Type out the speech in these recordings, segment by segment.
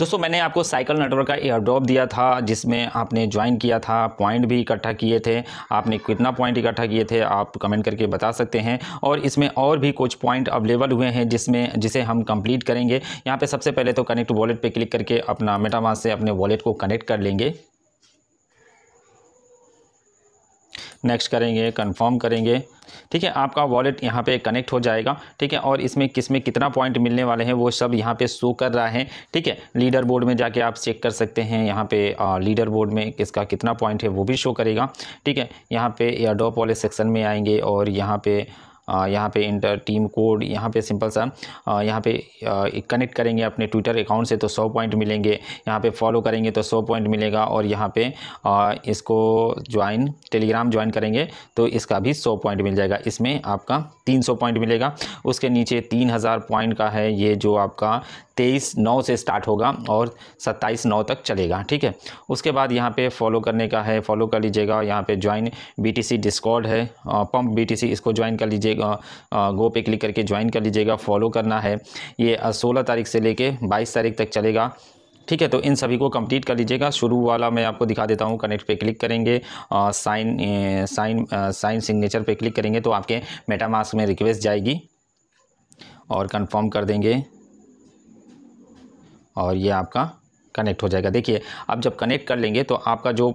दोस्तों मैंने आपको साइकिल नेटवर्क का एयर ड्रॉप दिया था जिसमें आपने ज्वाइन किया था पॉइंट भी इकट्ठा किए थे आपने कितना पॉइंट इकट्ठा किए थे आप कमेंट करके बता सकते हैं और इसमें और भी कुछ पॉइंट अवेलेबल हुए हैं जिसमें जिसे हम कंप्लीट करेंगे यहाँ पर सबसे पहले तो कनेक्ट वॉलेट पर क्लिक करके अपना मेटामास से अपने वॉलेट को कनेक्ट कर लेंगे नेक्स्ट करेंगे कंफर्म करेंगे ठीक है आपका वॉलेट यहाँ पे कनेक्ट हो जाएगा ठीक है और इसमें किस में कितना पॉइंट मिलने वाले हैं वो सब यहाँ पे शो कर रहा है ठीक है लीडर बोर्ड में जाके आप चेक कर सकते हैं यहाँ पे लीडर बोर्ड में किसका कितना पॉइंट है वो भी शो करेगा ठीक है यहाँ पे ड्रॉप वाले सेक्शन में आएंगे और यहाँ पे यहाँ पे इंटर टीम कोड यहाँ पे सिंपल सा यहाँ पे कनेक्ट करेंगे अपने ट्विटर अकाउंट से तो सौ पॉइंट मिलेंगे यहाँ पे फॉलो करेंगे तो सौ पॉइंट मिलेगा और यहाँ पे इसको ज्वाइन टेलीग्राम ज्वाइन करेंगे तो इसका भी सौ पॉइंट मिल जाएगा इसमें आपका तीन सौ पॉइंट मिलेगा उसके नीचे तीन हज़ार पॉइंट का है ये जो आपका तेईस नौ से स्टार्ट होगा और सत्ताईस नौ तक चलेगा ठीक है उसके बाद यहाँ पे फॉलो करने का है फॉलो कर लीजिएगा यहाँ पे ज्वाइन बीटीसी डिस्कॉर्ड है पंप बीटीसी इसको ज्वाइन कर लीजिएगा गो पे क्लिक करके ज्वाइन कर लीजिएगा फॉलो करना है ये सोलह तारीख से लेके बाईस तारीख तक चलेगा ठीक है तो इन सभी को कंप्लीट कर लीजिएगा शुरू वाला मैं आपको दिखा देता हूँ कनेक्ट पे क्लिक करेंगे आ, साइन ए, साइन आ, साइन सिग्नेचर पे क्लिक करेंगे तो आपके मेटामास्क में रिक्वेस्ट जाएगी और कंफर्म कर देंगे और ये आपका कनेक्ट हो जाएगा देखिए अब जब कनेक्ट कर लेंगे तो आपका जो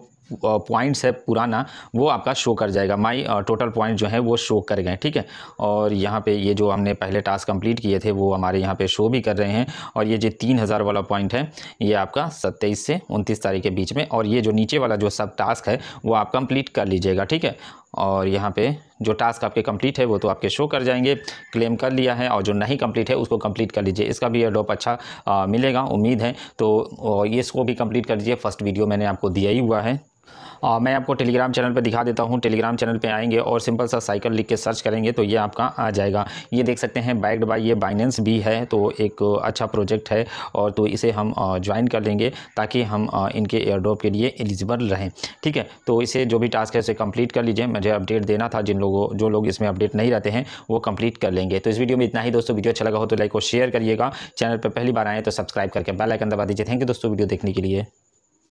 पॉइंट्स है पुराना वो आपका शो कर जाएगा माई टोटल पॉइंट जो है वो शो कर गए ठीक है और यहाँ पे ये जो हमने पहले टास्क कंप्लीट किए थे वो हमारे यहाँ पे शो भी कर रहे हैं और ये जो तीन हज़ार वाला पॉइंट है ये आपका सत्ताईस से उनतीस तारीख के बीच में और ये जो नीचे वाला जो सब टास्क है वो आप कंप्लीट कर लीजिएगा ठीक है और यहाँ पे जो टास्क आपके कंप्लीट है वो तो आपके शो कर जाएंगे क्लेम कर लिया है और जो नहीं कंप्लीट है उसको कंप्लीट कर लीजिए इसका भी एडोप अच्छा आ, मिलेगा उम्मीद है तो ये इसको भी कंप्लीट कर लीजिए फर्स्ट वीडियो मैंने आपको दिया ही हुआ है आ, मैं आपको टेलीग्राम चैनल पर दिखा देता हूँ टेलीग्राम चैनल पर आएंगे और सिंपल सा साइकिल लिख के सर्च करेंगे तो ये आपका आ जाएगा ये देख सकते हैं बैक्ड बाई ये बाइनेंस भी है तो एक अच्छा प्रोजेक्ट है और तो इसे हम ज्वाइन कर लेंगे ताकि हम इनके एयरड्रॉप के लिए एलिजिबल रहें ठीक है तो इसे जो भी टास्क है उसे कंप्लीट कर लीजिए मुझे अपडेट देना था जिन लोगों जो लोग इसमें अपडेट नहीं रहते हैं वो कंप्लीट कर लेंगे तो इस वीडियो में इतना ही दोस्तों वीडियो अच्छा लगा हो तो लाइक और शेयर करिएगा चैनल पर पहली बार आए तो सब्सक्राइब करके बेल आइकन दबा दीजिए थैंक यू दोस्तों वीडियो देखने के लिए